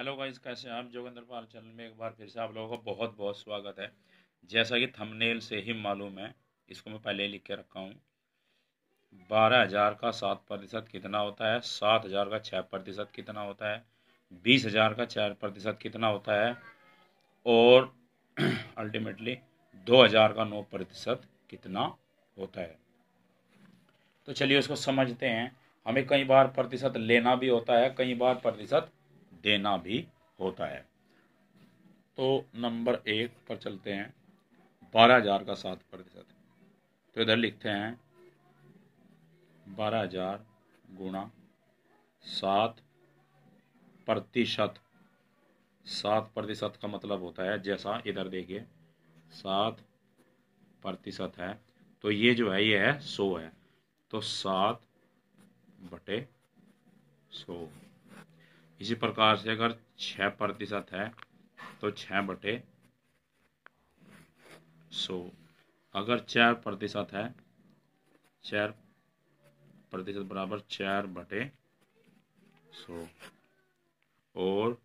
hello guys कैसे आप जोगिंदर पाल channel में एक बार फिर से आप लोगों का बहुत बहुत स्वागत है जैसा कि थंबनेल से ही मालूम है इसको मैं पहले लिख के रखा हूँ बारह हज़ार का सात प्रतिशत कितना होता है सात हज़ार का छः प्रतिशत कितना होता है बीस हज़ार का चार प्रतिशत कितना होता है और अल्टीमेटली दो हज़ार का नौ प्रतिशत कितना होता है तो चलिए उसको समझते हैं हमें कई बार प्रतिशत लेना भी होता है कई बार प्रतिशत देना भी होता है तो नंबर एक पर चलते हैं बारह हजार का सात प्रतिशत तो इधर लिखते हैं बारह हजार गुणा सात प्रतिशत सात प्रतिशत का मतलब होता है जैसा इधर देखिए सात प्रतिशत है तो ये जो है ये है सौ है तो सात बटे सौ इसी प्रकार से अगर छ प्रतिशत है तो छः बटे सो अगर चार प्रतिशत है चार प्रतिशत बराबर चार बटे सो और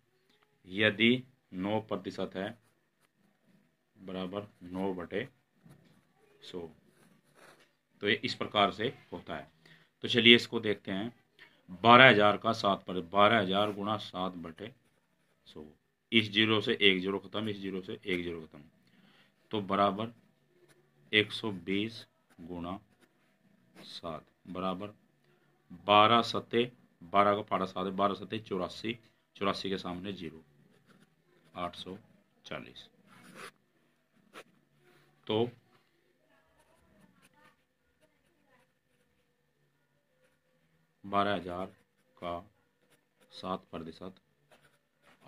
यदि नौ प्रतिशत है बराबर नौ बटे सो तो ये इस प्रकार से होता है तो चलिए इसको देखते हैं बारह हजार का सात पर बारह हजार गुणा सात बटे सो इस जीरो से एक जीरो खत्म इस जीरो से एक जीरो खत्म तो बराबर एक सौ बीस गुणा सात बराबर बारह सत्ते बारह का पारा सात बारह सत्ते चौरासी चौरासी के सामने जीरो आठ सौ चालीस तो बारह हज़ार का सात प्रतिशत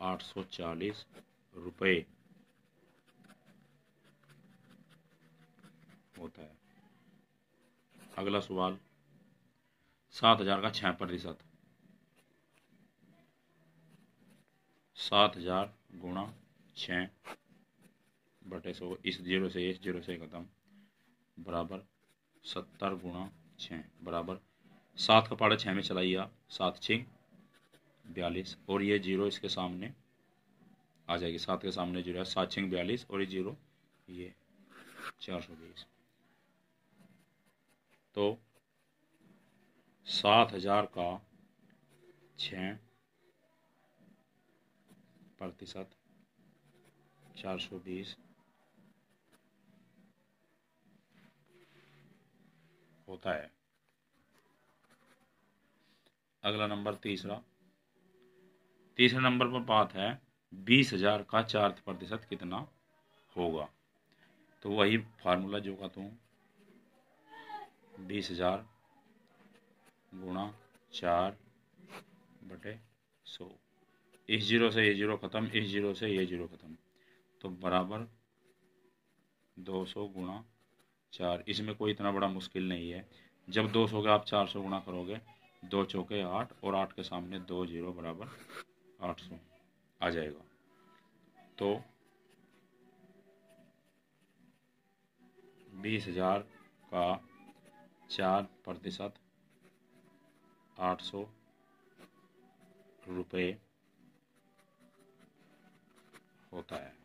आठ सौ चालीस रुपये होता है अगला सवाल सात हज़ार का छः प्रतिशत सात हज़ार गुणा छः बटे सौ इस जीरो से इस जीरो से खत्म बराबर सत्तर गुणा छः बराबर सात का पारा छः में चलाइए आप सात छिंग बयालीस और ये जीरो इसके सामने आ जाएगी सात के सामने जीरो सात छिंग बयालीस और ये जीरो ये चार सौ बीस तो सात हजार का छ प्रतिशत चार सौ बीस होता है अगला नंबर तीसरा तीसरे नंबर पर बात है बीस हजार का चार प्रतिशत कितना होगा तो वही फार्मूला जो का हूँ बीस हजार गुणा चार बटे सौ इस जीरो से ये जीरो ख़त्म इस जीरो से ये जीरो ख़त्म तो बराबर दो सौ गुणा चार इसमें कोई इतना बड़ा मुश्किल नहीं है जब दो सौ का आप चार सौ गुणा करोगे दो चौके आठ और आठ के सामने दो जीरो बराबर आठ सौ आ जाएगा तो बीस हजार का चार प्रतिशत आठ सौ रुपये होता है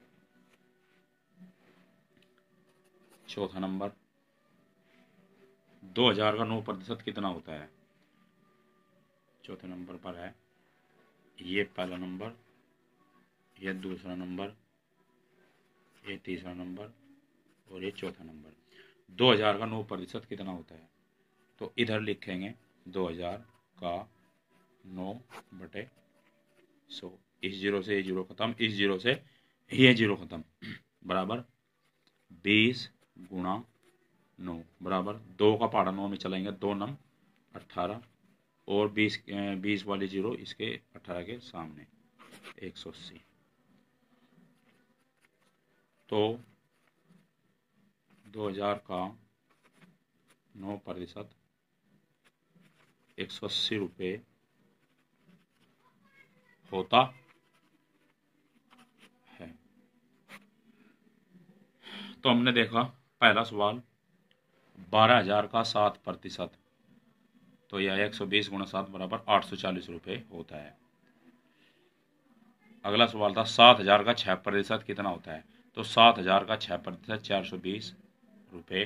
चौथा नंबर दो हजार का नौ प्रतिशत कितना होता है चौथे नंबर पर है ये पहला नंबर ये दूसरा नंबर ये तीसरा नंबर और ये चौथा नंबर दो हज़ार का नौ प्रतिशत कितना होता है तो इधर लिखेंगे दो हज़ार का नौ बटे सो इस जीरो से ये जीरो ख़त्म इस जीरो से ये जीरो ख़त्म बराबर बीस गुणा नौ बराबर दो का पारा नौ में चलेंगे दो नम अट्ठारह और बीस बीस वाली जीरो इसके अठारह के सामने एक सौ अस्सी तो दो हजार का नौ प्रतिशत एक सौ अस्सी रुपये होता है तो हमने देखा पहला सवाल बारह हजार का सात प्रतिशत तो यह एक सौ बीस गुणा सात बराबर आठ सौ चालीस रुपये होता है अगला सवाल था सात हज़ार का छः प्रतिशत कितना होता है तो सात हज़ार का छः प्रतिशत चार सौ बीस रुपये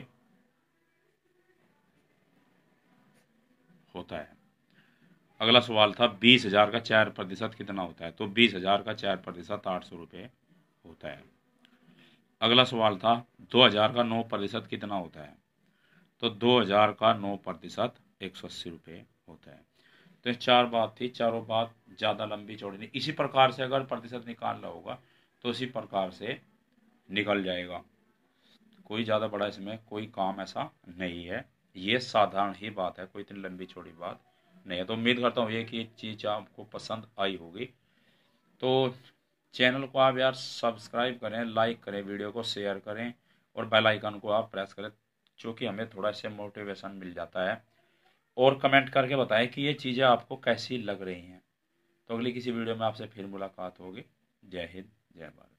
होता है अगला सवाल था बीस हज़ार का चार प्रतिशत कितना होता है तो बीस हज़ार का चार प्रतिशत आठ सौ रुपये होता है अगला सवाल था दो हज़ार का नौ प्रतिशत कितना होता है तो दो हज़ार का नौ प्रतिशत एक सौ अस्सी रुपये होता है तो चार बात थी चारों बात ज़्यादा लंबी चौड़ी नहीं इसी प्रकार से अगर प्रतिशत निकालना होगा तो इसी प्रकार से निकल जाएगा कोई ज़्यादा बड़ा इसमें कोई काम ऐसा नहीं है ये साधारण ही बात है कोई इतनी लंबी चौड़ी बात नहीं है तो उम्मीद करता हूँ ये कि चीज़ आपको पसंद आई होगी तो चैनल को आप यार सब्सक्राइब करें लाइक करें वीडियो को शेयर करें और बेल आइकन को आप प्रेस करें चूँकि हमें थोड़ा सा मोटिवेशन मिल जाता है और कमेंट करके बताएं कि ये चीज़ें आपको कैसी लग रही हैं तो अगली किसी वीडियो में आपसे फिर मुलाकात होगी जय हिंद जय भारत